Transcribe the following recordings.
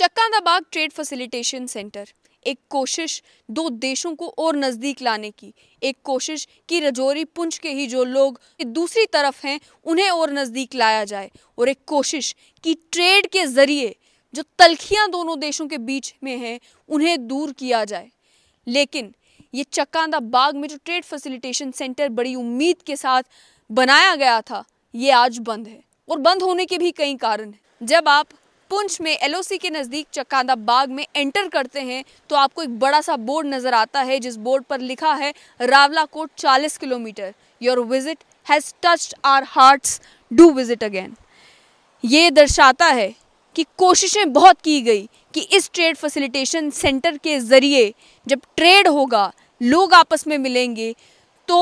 चक्का का बाग trade facilitation centre एक कोशिश दो देशों को और नज़दीक लाने की एक कोशिश कि रजौरी पुंछ के ही जो लोग दूसरी तरफ हैं उन्हें और नज़दीक लाया जाए और एक कोशिश कि ट्रेड के ज़रिए जो तलखियां दोनों देशों के बीच में हैं उन्हें दूर किया जाए लेकिन ये चक्कांदा बाग में जो ट्रेड फैसिलिटेशन सेंटर बड़ी उम्मीद के साथ बनाया गया था ये आज बंद है और बंद होने के भी कई कारण हैं जब आप पुंछ में एलओसी के नज़दीक चक्कांदा बाग में एंटर करते हैं तो आपको एक बड़ा सा बोर्ड नज़र आता है जिस बोर्ड पर लिखा है रावला कोट चालीस kilometre your visit has touched our hearts do visit again ये दर्शाता है कि कोशिशें बहुत की गई कि इस ट्रेड फैसिलिटेशन सेंटर के ज़रिए जब ट्रेड होगा लोग आपस में मिलेंगे तो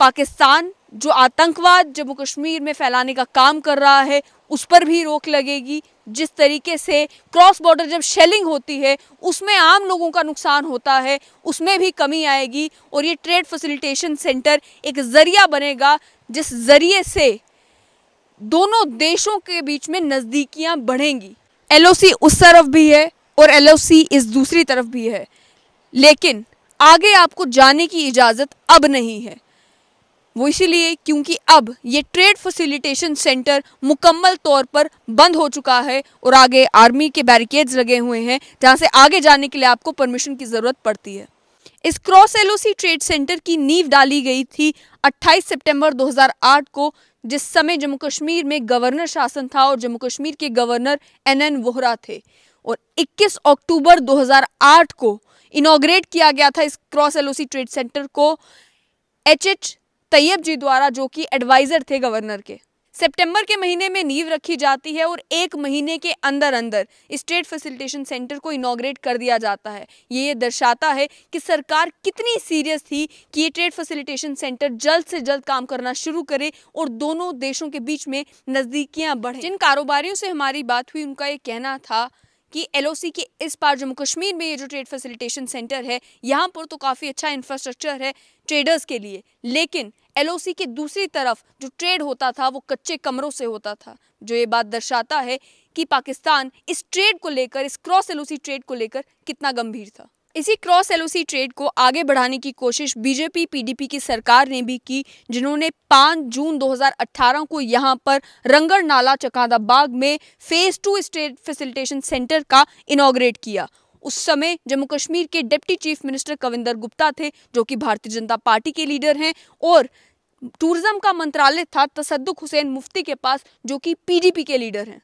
पाकिस्तान जो आतंकवाद जम्मू कश्मीर में फैलाने का काम कर रहा है उस पर भी रोक लगेगी जिस तरीके से क्रॉस बॉर्डर जब शेलिंग होती है उसमें आम लोगों का नुकसान होता है उसमें भी कमी आएगी और ये ट्रेड फैसिलिटेशन सेंटर एक जरिया बनेगा जिस जरिए से दोनों देशों के बीच में नज़दीकियाँ बढ़ेंगी एल उस तरफ भी है और एल इस दूसरी तरफ भी है लेकिन आगे आपको जाने की इजाज़त अब नहीं है वो इसीलिए क्योंकि अब ये ट्रेड फैसिलिटेशन सेंटर मुकम्मल तौर पर बंद हो चुका है और आगे आर्मी के बैरिकेड्स लगे हुए हैं जहाँ से आगे जाने के लिए आपको परमिशन की ज़रूरत पड़ती है इस क्रॉस एलओसी ट्रेड सेंटर की नींव डाली गई थी 28 सितंबर 2008 को जिस समय जम्मू कश्मीर में गवर्नर शासन था और जम्मू कश्मीर के गवर्नर एन एन वोहरा थे और 21 अक्टूबर 2008 को इनाग्रेट किया गया था इस क्रॉस एलओसी ट्रेड सेंटर को एच एच तैयब जी द्वारा जो कि एडवाइज़र थे गवर्नर के सितंबर के महीने में नींव रखी जाती है और एक महीने के अंदर अंदर स्टेट फैसिलिटेशन सेंटर को इनाग्रेट कर दिया जाता है ये ये दर्शाता है कि सरकार कितनी सीरियस थी कि ये ट्रेड फैसिलिटेशन सेंटर जल्द से जल्द काम करना शुरू करे और दोनों देशों के बीच में नज़दीकियाँ बढ़ें जिन कारोबारियों से हमारी बात हुई उनका ये कहना था कि एलओसी के इस पार जम्मू कश्मीर में ये जो ट्रेड फैसिलिटेशन सेंटर है यहाँ पर तो काफ़ी अच्छा इंफ्रास्ट्रक्चर है ट्रेडर्स के लिए लेकिन एलओसी के दूसरी तरफ जो ट्रेड होता था वो कच्चे कमरों से होता था जो ये बात दर्शाता है कि पाकिस्तान इस ट्रेड को लेकर इस क्रॉस एलओसी ट्रेड को लेकर कितना गंभीर था इसी क्रॉस एलओसी ट्रेड को आगे बढ़ाने की कोशिश बीजेपी पीडीपी की सरकार ने भी की जिन्होंने 5 जून 2018 को यहां पर रंगर नाला बाग में phase two state facilitation centre का इनाग्रेट किया उस समय जम्मू कश्मीर के deputy chief minister Kavinder Gupta थे जो कि भारतीय जनता पार्टी के लीडर हैं और टूरिज्म का मंत्रालय था तसद्दुक हुसैन मुफ्ती के पास जो कि पीडीपी के लीडर हैं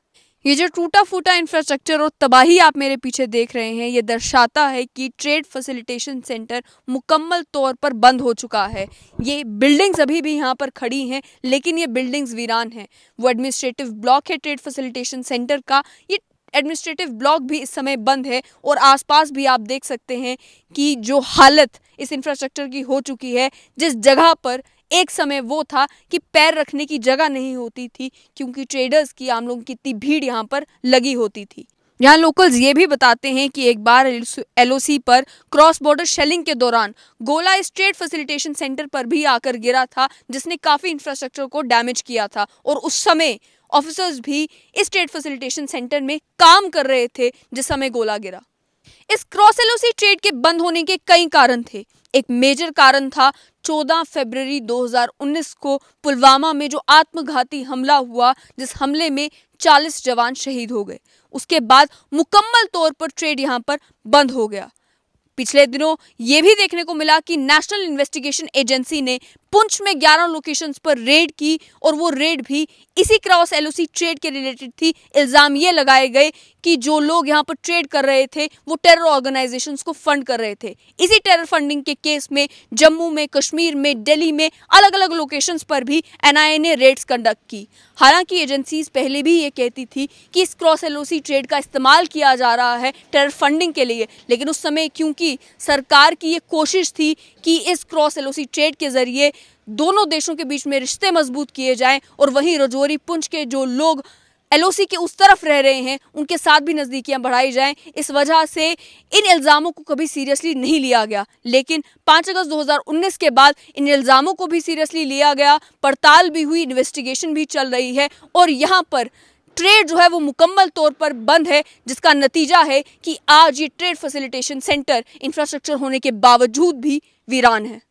ये जो टूटा फूटा इंफ्रास्ट्रक्चर और तबाही आप मेरे पीछे देख रहे हैं ये दर्शाता है कि ट्रेड फैसिलिटेशन सेंटर मुकम्मल तौर पर बंद हो चुका है ये बिल्डिंग्स अभी भी यहाँ पर खड़ी हैं लेकिन ये बिल्डिंग्स वीरान हैं वो एडमिनिस्ट्रेटिव ब्लॉक है ट्रेड फैसिलिटेशन सेंटर का ये एडमिनिस्ट्रेटिव ब्लॉक भी इस समय बंद है और आसपास भी आप देख सकते हैं कि जो हालत इस इंफ्रास्ट्रक्चर की हो चुकी है जिस जगह पर एक समय वो था कि पैर रखने की जगह नहीं होती थी क्योंकि ट्रेडर्स की आम लोगों की इतनी भीड़ यहाँ पर लगी होती थी यहाँ लोकल्स ये भी बताते हैं कि एक बार एलओसी पर क्रॉस बॉर्डर शेलिंग के दौरान गोला स्टेट फैसिलिटेशन सेंटर पर भी आकर गिरा था जिसने काफ़ी इंफ्रास्ट्रक्चर को डैमेज किया था और उस समय ऑफिसर्स भी स्टेट फैसिलिटेशन सेंटर में काम कर रहे थे जिस समय गोला गिरा इस क्रॉस एलओसी ट्रेड के बंद होने के कई कारण थे एक मेजर कारण था 14 फरवरी 2019 को पुलवामा में जो आत्मघाती हमला हुआ जिस हमले में 40 जवान शहीद हो गए उसके बाद मुकम्मल तौर पर ट्रेड यहां पर बंद हो गया पिछले दिनों ये भी देखने को मिला कि नेशनल इन्वेस्टिगेशन एजेंसी ने पुंछ में 11 लोकेशंस पर रेड की और वो रेड भी इसी क्रॉस एलओसी ट्रेड के रिलेटेड थी इल्ज़ाम ये लगाए गए कि जो लोग यहाँ पर ट्रेड कर रहे थे वो टेरर ऑर्गेनाइजेशन को फंड कर रहे थे इसी टेरर फंडिंग के केस में जम्मू में कश्मीर में दिल्ली में अलग अलग लोकेशंस पर भी एनआईए ने रेड्स कंडक्ट की हालांकि एजेंसीज पहले भी ये कहती थी कि इस क्रॉस एल ट्रेड का इस्तेमाल किया जा रहा है टेरर फंडिंग के लिए लेकिन उस समय क्योंकि सरकार की ये कोशिश थी कि इस क्रॉस एल ट्रेड के जरिए दोनों देशों के बीच में रिश्ते मजबूत किए जाएं और वहीं रजौरी पुंछ के जो लोग एलओसी के उस तरफ रह रहे हैं उनके साथ भी नज़दीकियां बढ़ाई जाएं इस वजह से इन इल्ज़ामों को कभी सीरियसली नहीं लिया गया लेकिन 5 अगस्त 2019 के बाद इन इल्ज़ामों को भी सीरियसली लिया गया पड़ताल भी हुई इन्वेस्टिगेशन भी चल रही है और यहां पर ट्रेड जो है वो मुकम्मल तौर पर बंद है जिसका नतीजा है कि आज ये ट्रेड फैसिलिटेशन सेंटर इंफ्रास्ट्रक्चर होने के बावजूद भी वीरान है